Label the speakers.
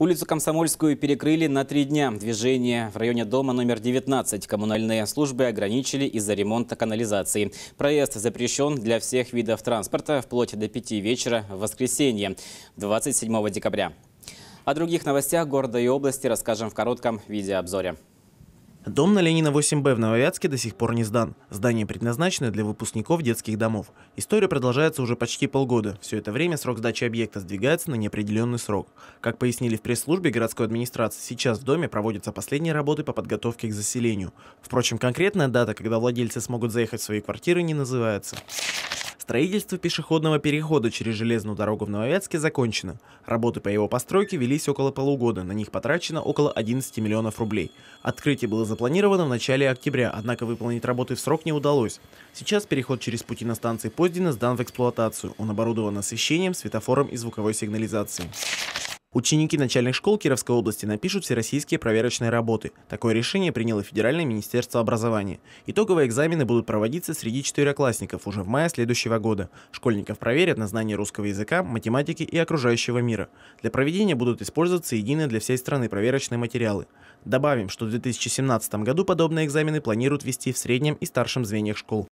Speaker 1: Улицу Комсомольскую перекрыли на три дня. Движение в районе дома номер 19 коммунальные службы ограничили из-за ремонта канализации. Проезд запрещен для всех видов транспорта вплоть до 5 вечера в воскресенье 27 декабря. О других новостях города и области расскажем в коротком видеообзоре. Дом на Ленина
Speaker 2: 8Б в Нововятске до сих пор не сдан. Здание предназначено для выпускников детских домов. История продолжается уже почти полгода. Все это время срок сдачи объекта сдвигается на неопределенный срок. Как пояснили в пресс-службе городской администрации, сейчас в доме проводятся последние работы по подготовке к заселению. Впрочем, конкретная дата, когда владельцы смогут заехать в свои квартиры, не называется. Строительство пешеходного перехода через железную дорогу в Нововятске закончено. Работы по его постройке велись около полугода, на них потрачено около 11 миллионов рублей. Открытие было запланировано в начале октября, однако выполнить работы в срок не удалось. Сейчас переход через пути на станции Поздина сдан в эксплуатацию. Он оборудован освещением, светофором и звуковой сигнализацией. Ученики начальных школ Кировской области напишут всероссийские проверочные работы. Такое решение приняло Федеральное министерство образования. Итоговые экзамены будут проводиться среди четвероклассников уже в мае следующего года. Школьников проверят на знание русского языка, математики и окружающего мира. Для проведения будут использоваться единые для всей страны проверочные материалы. Добавим, что в 2017 году подобные экзамены планируют вести в среднем и старшем звеньях школ.